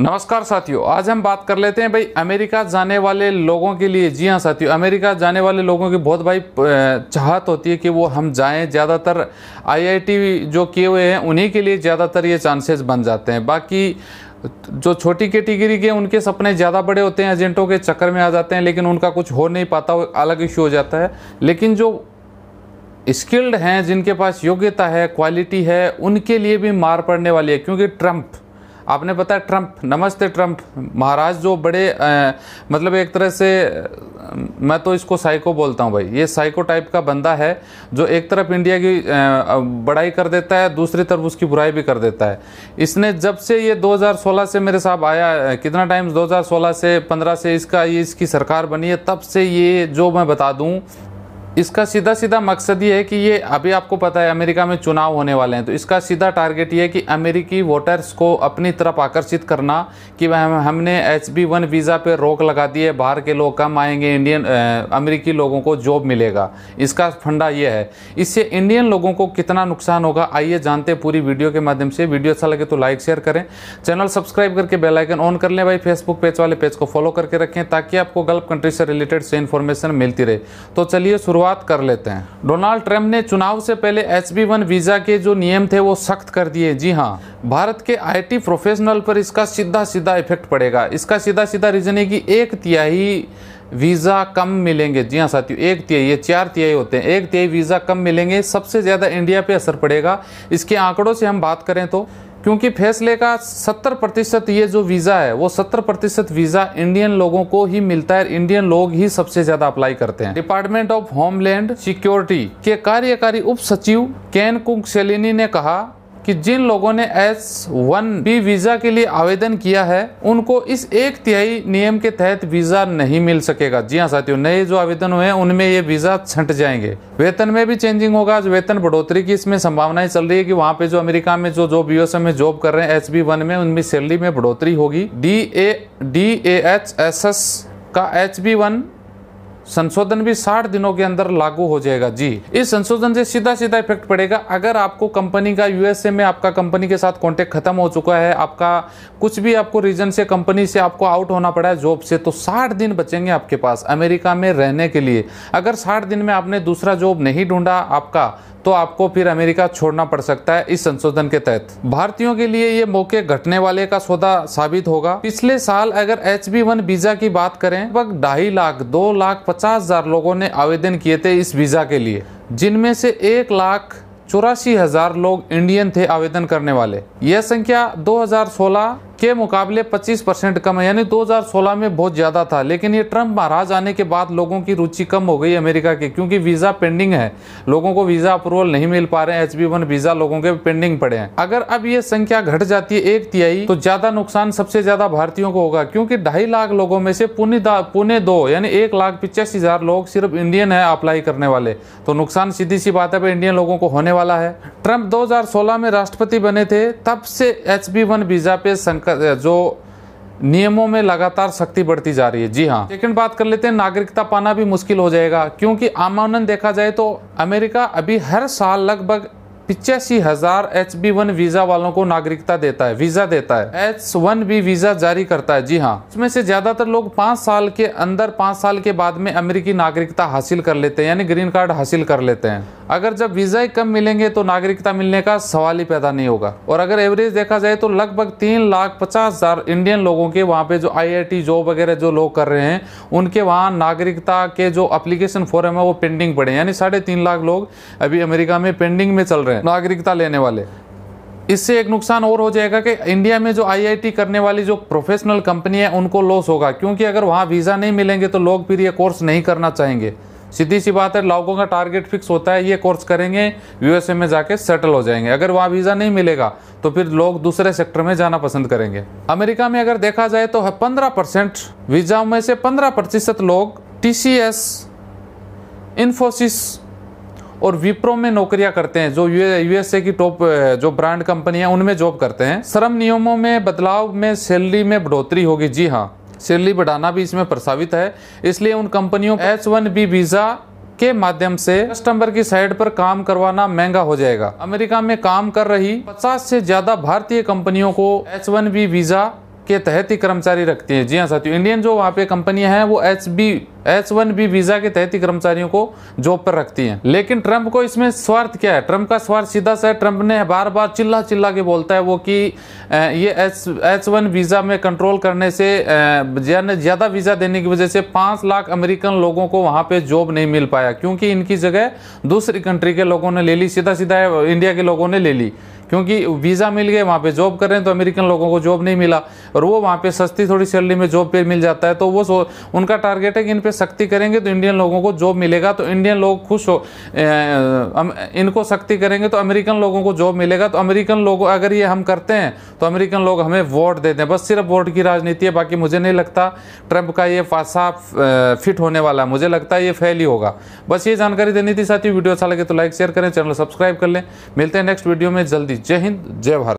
नमस्कार साथियों आज हम बात कर लेते हैं भाई अमेरिका जाने वाले लोगों के लिए जी हाँ साथियों अमेरिका जाने वाले लोगों की बहुत भाई चाहत होती है कि वो हम जाएं ज़्यादातर आईआईटी जो किए हुए हैं उन्हीं के लिए ज़्यादातर ये चांसेस बन जाते हैं बाकी जो छोटी कैटेगरी के उनके सपने ज़्यादा बड़े होते हैं एजेंटों के चक्कर में आ जाते हैं लेकिन उनका कुछ हो नहीं पाता अलग इश्यू हो जाता है लेकिन जो स्किल्ड हैं जिनके पास योग्यता है क्वालिटी है उनके लिए भी मार पड़ने वाली है क्योंकि ट्रंप आपने पता है ट्रंप नमस्ते ट्रंप महाराज जो बड़े आ, मतलब एक तरह से मैं तो इसको साइको बोलता हूँ भाई ये साइको टाइप का बंदा है जो एक तरफ इंडिया की बड़ाई कर देता है दूसरी तरफ उसकी बुराई भी कर देता है इसने जब से ये 2016 से मेरे साहब आया कितना टाइम 2016 से 15 से इसका ये इसकी सरकार बनी है तब से ये जो मैं बता दूँ इसका सीधा सीधा मकसद ये है कि ये अभी आपको पता है अमेरिका में चुनाव होने वाले हैं तो इसका सीधा टारगेट ये है कि अमेरिकी वोटर्स को अपनी तरफ आकर्षित करना कि हम हमने एच बी वन वीज़ा पर रोक लगा दी है बाहर के लोग कम आएंगे इंडियन अमेरिकी लोगों को जॉब मिलेगा इसका फंडा ये है इससे इंडियन लोगों को कितना नुकसान होगा आइए जानते पूरी वीडियो के माध्यम से वीडियो अच्छा लगे तो लाइक शेयर करें चैनल सब्सक्राइब करके बेलाइकन ऑन कर लें भाई फेसबुक पेज वाले पेज को फॉलो करके रखें ताकि आपको गल्फ कंट्री से रिलेटेड से इन्फॉर्मेशन मिलती रहे तो चलिए शुरू शुरुआत कर लेते हैं डोनाल्ड ट्रंप ने चुनाव से पहले एच बी वन वीज़ा के जो नियम थे वो सख्त कर दिए जी हाँ भारत के आईटी प्रोफेशनल पर इसका सीधा सीधा इफेक्ट पड़ेगा इसका सीधा सीधा रीज़न है कि एक तिहाई वीज़ा कम मिलेंगे जी हाँ साथियों एक तिहाई ये चार तिहाई होते हैं एक तिहाई वीज़ा कम मिलेंगे सबसे ज़्यादा इंडिया पे असर पड़ेगा इसके आंकड़ों से हम बात करें तो क्योंकि फैसले का 70 प्रतिशत ये जो वीज़ा है वो 70 प्रतिशत वीज़ा इंडियन लोगों को ही मिलता है इंडियन लोग ही सबसे ज़्यादा अप्लाई करते हैं डिपार्टमेंट ऑफ होमलैंड सिक्योरिटी के कार्यकारी उप सचिव कैन कुंग सेलिनी ने कहा कि जिन लोगों ने एस वन बी वीज़ा के लिए आवेदन किया है उनको इस एक तिहाई नियम के तहत वीज़ा नहीं मिल सकेगा जी हाँ साथियों नए जो आवेदन हुए हैं उनमें ये वीज़ा छंट जाएंगे वेतन में भी चेंजिंग होगा वेतन बढ़ोतरी की इसमें संभावनाएं चल रही है कि वहाँ पे जो अमेरिका में जो जॉब यूएसए में जॉब कर रहे हैं एच बी वन में उनमें सैलरी में बढ़ोतरी होगी D A D A H S S का एच बी वन संशोधन भी 60 दिनों के अंदर लागू हो जाएगा जी इस संशोधन से सीधा सीधा इफेक्ट पड़ेगा अगर आपको कंपनी का यूएसए में आपका कंपनी के साथ कॉन्टेक्ट खत्म हो चुका है आपका कुछ भी आपको रीजन से कंपनी से आपको आउट होना पड़ा है जॉब से तो साठ दिन बचेंगे आपके पास अमेरिका में रहने के लिए अगर साठ दिन में आपने दूसरा जॉब नहीं ढूंढा आपका तो आपको फिर अमेरिका छोड़ना पड़ सकता है इस संशोधन के तहत भारतीयों के लिए ये मौके घटने वाले का सौदा साबित होगा पिछले साल अगर एच बी वन वीजा की बात करें लगभग ढाई लाख दो लाख पचास हजार लोगों ने आवेदन किए थे इस वीजा के लिए जिनमें से एक लाख चौरासी हजार लोग इंडियन थे आवेदन करने वाले यह संख्या 2016 के मुकाबले 25 परसेंट कम है यानी 2016 में बहुत ज़्यादा था लेकिन ये ट्रंप महाराज आने के बाद लोगों की रुचि कम हो गई अमेरिका की क्योंकि वीज़ा पेंडिंग है लोगों को वीज़ा अप्रूवल नहीं मिल पा रहे हैं एच वन वीज़ा लोगों के पेंडिंग पड़े हैं अगर अब ये संख्या घट जाती है एक तिहाई तो ज़्यादा नुकसान सबसे ज़्यादा भारतीयों को होगा क्योंकि ढाई लाख लोगों में से पुणे पुणे दो यानी एक लाख पिचासी हज़ार लोग सिर्फ इंडियन है अप्लाई करने वाले तो नुकसान सीधी सी बात है इंडियन लोगों को होने वाला है ट्रंप दो में राष्ट्रपति बने थे तब से एच वन वीज़ा पे संकट जो नियमों में लगातार शक्ति बढ़ती जा रही है जी हाँ सेकंड बात कर लेते हैं नागरिकता पाना भी मुश्किल हो जाएगा क्योंकि आमानन देखा जाए तो अमेरिका अभी हर साल लगभग पिचासी हजार एच बी वन वीजा वालों को नागरिकता देता है वीजा देता है एच वन बी वीजा जारी करता है जी हाँ इसमें से ज्यादातर लोग पांच साल के अंदर पांच साल के बाद में अमेरिकी नागरिकता हासिल कर लेते हैं यानी ग्रीन कार्ड हासिल कर लेते हैं अगर जब वीजा ही कम मिलेंगे तो नागरिकता मिलने का सवाल ही पैदा नहीं होगा और अगर एवरेज देखा जाए तो लगभग तीन लाख पचास हजार इंडियन लोगों के वहाँ पे जो आईआईटी जॉब वगैरह जो लोग कर रहे हैं उनके वहाँ नागरिकता के जो अप्लीकेशन फॉर्म है वो पेंडिंग पड़े यानी साढ़े तीन लाख लोग अभी अमेरिका में पेंडिंग में चल रहे हैं नागरिकता लेने वाले इससे एक नुकसान और हो जाएगा कि इंडिया में जो आईआईटी करने वाली जो प्रोफेशनल कंपनी है उनको लॉस होगा क्योंकि अगर वहाँ वीज़ा नहीं मिलेंगे तो लोग फिर ये कोर्स नहीं करना चाहेंगे सीधी सी बात है लोगों का टारगेट फिक्स होता है ये कोर्स करेंगे यूएसए में जाके सेटल हो जाएंगे अगर वहाँ वीज़ा नहीं मिलेगा तो फिर लोग दूसरे सेक्टर में जाना पसंद करेंगे अमेरिका में अगर देखा जाए तो पंद्रह परसेंट वीज़ा में से पंद्रह प्रतिशत लोग टी सी एस इन्फोसिस और विप्रो में नौकरियां करते हैं जो यूएसए की टॉप जो ब्रांड कंपनी है उनमें जॉब करते हैं श्रम नियमों में बदलाव में सैलरी में बढ़ोतरी होगी जी हाँ सैलरी बढ़ाना भी इसमें प्रस्तावित है इसलिए उन कंपनियों एच वन बी वीज़ा के माध्यम से कस्टमर की साइड पर काम करवाना महंगा हो जाएगा अमेरिका में काम कर रही 50 से ज्यादा भारतीय कंपनियों को एच वन बी वीजा के तहत ही कर्मचारी रखती हैं जी हाँ साथियों इंडियन जो वहाँ पे कंपनियाँ हैं वो H B H one B visa के तहत ही कर्मचारियों को जॉब पर रखती हैं लेकिन ट्रंप को इसमें स्वार्थ क्या है ट्रंप का स्वार्थ सीधा सा है ट्रंप ने बार बार चिल्ला चिल्ला के बोलता है वो कि ये एच एच वन वीज़ा में कंट्रोल करने से ज़्यादा वीज़ा देने की वजह से पाँच लाख अमेरिकन लोगों को वहाँ पर जॉब नहीं मिल पाया क्योंकि इनकी जगह दूसरी कंट्री के लोगों ने ले ली सीधा सीधा इंडिया के लोगों ने ले ली क्योंकि वीज़ा मिल गए वहाँ पे जॉब कर रहे हैं तो अमेरिकन लोगों को जॉब नहीं मिला और वो वहाँ पे सस्ती थोड़ी सैलरी में जॉब पे मिल जाता है तो वो उनका टारगेट है कि इन पर सख्ती करेंगे तो इंडियन लोगों को जॉब मिलेगा तो इंडियन लोग खुश हो इनको सख्ती करेंगे तो अमेरिकन लोगों को जॉब मिलेगा तो अमेरिकन लोग अगर ये हम करते हैं तो अमेरिकन लोग हमें वोट देते हैं बस सिर्फ वोट की राजनीति है बाकी मुझे नहीं लगता ट्रंप का ये फासा फिट होने वाला है मुझे लगता है ये फेल ही होगा बस ये जानकारी देनी थी साथियों वीडियो अच्छा लगे तो लाइक शेयर करें चैनल सब्सक्राइब कर लें मिलते हैं नेक्स्ट वीडियो में जल्दी जय हिंद जय भारत